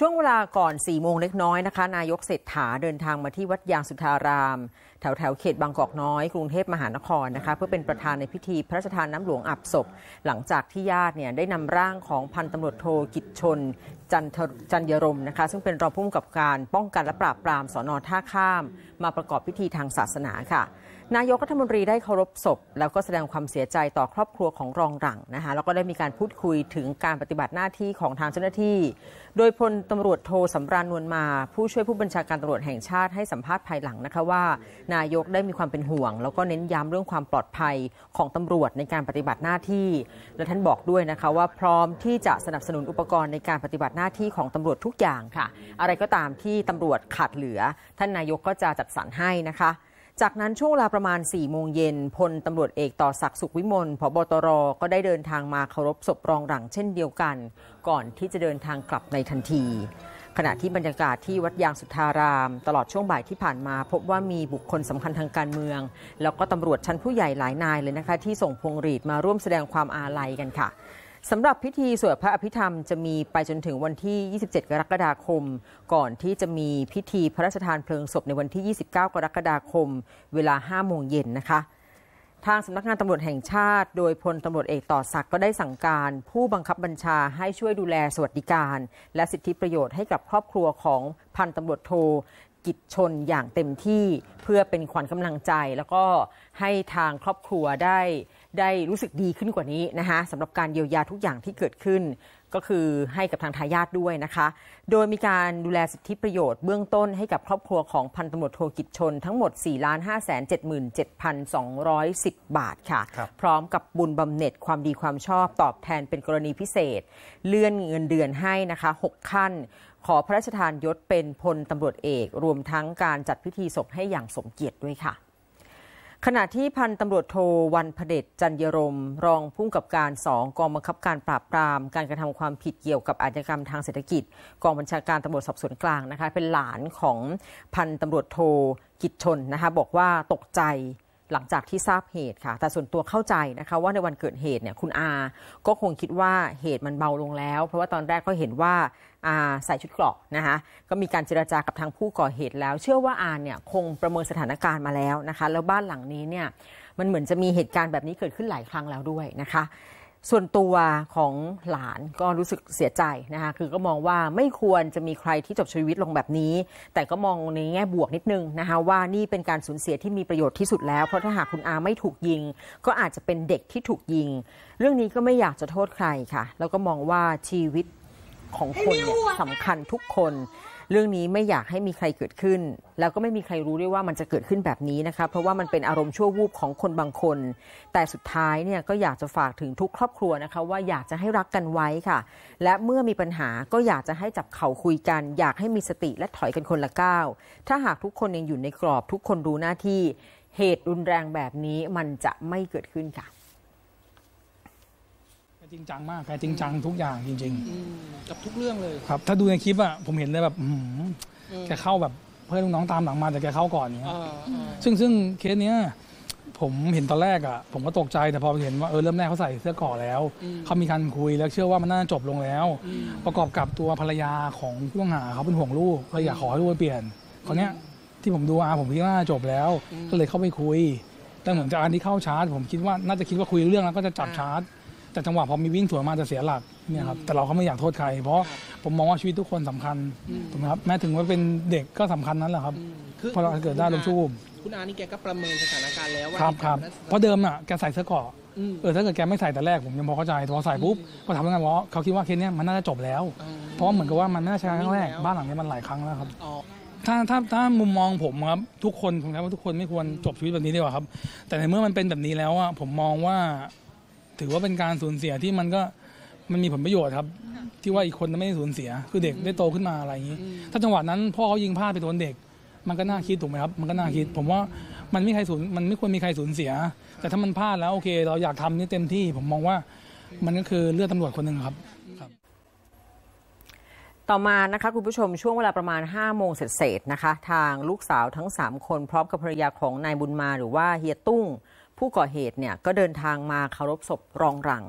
ช่วงเวลาก่อน4ี่โมงเล็กน้อยนะคะ นายกเศรษฐาเดินทางมาที่วัดยางสุทารามแถวแถวเขตบางกอกน้อยกรุงเทพมหานครนะคะเพื่อเป็นประธานในพิธีพระราชทานน้ำหลวงอับศพ หลังจากที่ญาติเนี่ยได้นำร่างของพันตำรวจโทกิจชน จันทจันยรมนะคะ ซึ่งเป็นรองผู้กำกับการป้องกันและปราบปรามสอนอท่าข้าม มาประกอบพิธีทางศาสนาค่ะ นายกรัฐมนตรีได้เคารพศพ แล้วก็แสดงความเสียใจต่อครอบครัวของรองหลังนะคะแล้วก็ได้มีการพูดคุยถึงการปฏิบัติหน้าที่ของทางเจ้าหน้าที่ โดยพลตำรวจโทสำรานนวลมา ผู้ช่วยผู้บัญชาการตำรวจแห่งชาติให้สัมภาษณ์ภายหลังนะคะว่านายกได้มีความเป็นห่วง แล้วก็เน้นย้ำเรื่องความปลอดภัยของตำรวจในการปฏิบัติหน้าที่ และท่านบอกด้วยนะคะว่าพร้อมที่จะสนับสนุนอุปกรณ์ในการปฏิบัติหน้าที่ของตำรวจทุกอย่างค่ะ อะไรก็ตามที่ตำรวจขาดเหลือ ท่านนายกก็จะจัดสรรให้นะคะ จากนั้นช่วงเวลาประมาณ4โมงเย็นพลตำรวจเอกต่อศักดิ์สุขวิมลผบตรก็ได้เดินทางมาเคารพศพรองหลังเช่นเดียวกัน ก่อนที่จะเดินทางกลับในทันทีขณะที่บรรยากาศที่วัดยางสุทธาราม ตลอดช่วงบ่ายที่ผ่านมา พบว่ามีบุคคลสำคัญทางการเมือง แล้วก็ตำรวจชั้นผู้ใหญ่หลายนายเลยนะคะ ที่ส่งพวงหรีดมาร่วมแสดงความอาลัยกันค่ะสำหรับพิธีสวดพระอภิธรรมจะมีไปจนถึงวันที่ 27 กรกฎาคม ก่อนที่จะมีพิธีพระราชทานเพลิงศพในวันที่ 29 กรกฎาคมเวลา5โมงเย็นนะคะทางสำนักงานตำรวจแห่งชาติ โดยพลตำรวจเอกต่อศักดิ์ก็ได้สั่งการ ผู้บังคับบัญชาให้ช่วยดูแลสวัสดิการ และสิทธิประโยชน์ให้กับครอบครัวของพันตำรวจโทกิจชนอย่างเต็มที่เพื่อเป็นขวัญกำลังใจ แล้วก็ให้ทางครอบครัวได้ได้รู้สึกดีขึ้นกว่านี้นะคะสำหรับการเยียวยาทุกอย่างที่เกิดขึ้นก็คือให้กับทางทายาทด้วยนะคะ โดยมีการดูแลสิทธิประโยชน์เบื้องต้นให้กับครอบครัวของพันตำรวจโทกิจชนทั้งหมด 4 5 7 7 2 1 0 บาทค่ะคพร้อมกับบุญบำเหน็จความดีความชอบตอบแทนเป็นกรณีพิเศษ เลื่อนเงินเดือนให้นะคะ 6 ขั้นขอพระราชทานยศเป็นพลตำรวจเอก รวมทั้งการจัดพิธีศพให้อย่างสมเกียรติด้วยค่ะขณะที่พันตำรวจโทวันพเดชจันยรม รองผู้กำกับการสองกองบังคับการปราบปราม การกระทำความผิดเกี่ยวกับอาชญากรรมทางเศรษฐกิจ กองบัญชาการตำรวจสอบสวนกลางนะคะเป็นหลานของพันตำรวจโทกิจชนนะคะบอกว่าตกใจหลังจากที่ทราบเหตุค่ะ แต่ส่วนตัวเข้าใจนะคะ ว่าในวันเกิดเหตุเนี่ยคุณอาก็คงคิดว่าเหตุมันเบาลงแล้ว เพราะว่าตอนแรกก็เห็นว่าอาใส่ชุดเกราะนะคะ ก็มีการเจราจากับทางผู้ก่อเหตุแล้ว เชื่อว่าอาเนี่ยคงประเมินสถานการณ์มาแล้วนะคะ แล้วบ้านหลังนี้เนี่ยมันเหมือนจะมีเหตุการณ์แบบนี้เกิดขึ้นหลายครั้งแล้วด้วยนะคะส่วนตัวของหลานก็รู้สึกเสียใจนะคะคือก็มองว่าไม่ควรจะมีใครที่จบชีวิตลงแบบนี้ แต่ก็มองในแง่บวกนิดนึงนะคะว่านี่เป็นการสูญเสียที่มีประโยชน์ที่สุดแล้วเพราะถ้าหากคุณอาไม่ถูกยิง ก็อาจจะเป็นเด็กที่ถูกยิง เรื่องนี้ก็ไม่อยากจะโทษใครค่ะแล้วก็มองว่าชีวิตของคนสำคัญทุกคนเรื่องนี้ไม่อยากให้มีใครเกิดขึ้น แล้วก็ไม่มีใครรู้ด้วยว่ามันจะเกิดขึ้นแบบนี้นะคะเพราะว่ามันเป็นอารมณ์ชั่ววูบของคนบางคน แต่สุดท้ายเนี่ยก็อยากจะฝากถึงทุกครอบครัวนะคะว่าอยากจะให้รักกันไว้ค่ะ และเมื่อมีปัญหาก็อยากจะให้จับเข่าคุยกัน อยากให้มีสติและถอยกันคนละก้าว ถ้าหากทุกคนยังอยู่ในกรอบ ทุกคนรู้หน้าที่เหตุรุนแรงแบบนี้มันจะไม่เกิดขึ้นค่ะจริงจังมากแกจริงจังทุกอย่างจริงๆกับทุกเรื่องเลยครับ ถ้าดูในคลิปอะผมเห็นเลยแบบแกเข้าแบบเพื่อนลูกน้องตามหลังมาแต่แกเข้าก่อนเนี้ยซึ่งซึ่งเคสเนี้ยผมเห็นตอนแรกอะผมก็ตกใจแต่พอเห็นว่าเออเริ่มแรกเขาใส่เสื้อก่อแล้ว เขามีการคุยแล้วเชื่อว่ามันน่าจบลงแล้ว ประกอบกับตัวภรรยาของผู้ต้องหาเขาเป็นห่วงลูกเลยอยากขอให้ลูกเปลี่ยนครวเนี้ยที่ผมดูอาผมคิดว่าจบแล้ว ก็เลยเข้าไปคุยแต่เหมือนจากอันที่เข้าชาร์จ ผมคิดว่าน่าจะคิดว่าคุยเรื่องแล้วก็จะจับชาร์จแต่จังหวะพอมีวิ่งสวนมาจะเสียหลักเนี่ยครับแต่เราก็ไม่อยากโทษใคร เพราะผมมองว่าชีวิตทุกคนสำคัญถูกไหมครับแม้ถึงว่าเป็นเด็กก็สำคัญนั้นแหละครับพอเราเกิดได้ลมชูบคุณอานี่แกก็ประเมินสถานการณ์แล้วว่าครับครับเพราะเดิมอ่ะแกใส่เสื้อเกาะเออถ้าเกิดแกไม่ใส่แต่แรกผมยังพอเข้าใจพอใส่ปุ๊บ พอทำแล้วกันว่าเขาคิดว่าเคสเนี้ยมันน่าจะจบแล้วเพราะเหมือนกับว่ามันน่าใช่ครั้งแรกบ้านหลังนี้มันหลายครั้งแล้วครับถ้าถ้าถ้ามุมมองผมครับทุกคนผมิดว่าทุกคนไม่ควรจบชีวิตแบบนี้ดีกว่าครับ แต่ในเมื่อมันเป็นแบบนี้แล้วอ่ะผมมองว่าถือว่าเป็นการสูญเสียที่มันก็มันมีผลประโยชน์ครับ ที่ว่าอีกคนไม่ได้สูญเสีย คือเด็กได้โตขึ้นมาอะไรอย่างนี้ ถ้าจังหวะนั้นพ่อเขายิงพลาดไปโดนเด็ก มันก็น่าคิดถูกไหมครับมันก็น่าคิด ผมว่ามันไม่ใครสูญมันไม่ควรมีใครสูญเสีย แต่ถ้ามันพลาดแล้วโอเค เราอยากทำนี่เต็มที่ผมมองว่ามันก็คือเลือดตารวจคนหนึ่งครับ ต่อมานะคะคุณผู้ชมช่วงเวลาประมาณ5โมงเศษนะคะทางลูกสาวทั้ง 3 คนพร้อมกับภรรยาของนายบุญมาหรือว่าเฮียตุ้งผู้ก่อเหตุเนี่ยก็เดินทางมาเคารพศพรองหลัง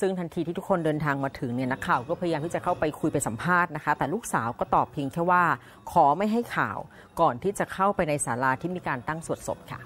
ซึ่งทันทีที่ทุกคนเดินทางมาถึงเนี่ยนักข่าวก็พยายามที่จะเข้าไปคุยไปสัมภาษณ์นะคะแต่ลูกสาวก็ตอบเพียงแค่ว่า ขอไม่ให้ข่าวก่อนที่จะเข้าไปในศาลาที่มีการตั้งสวดศพค่ะ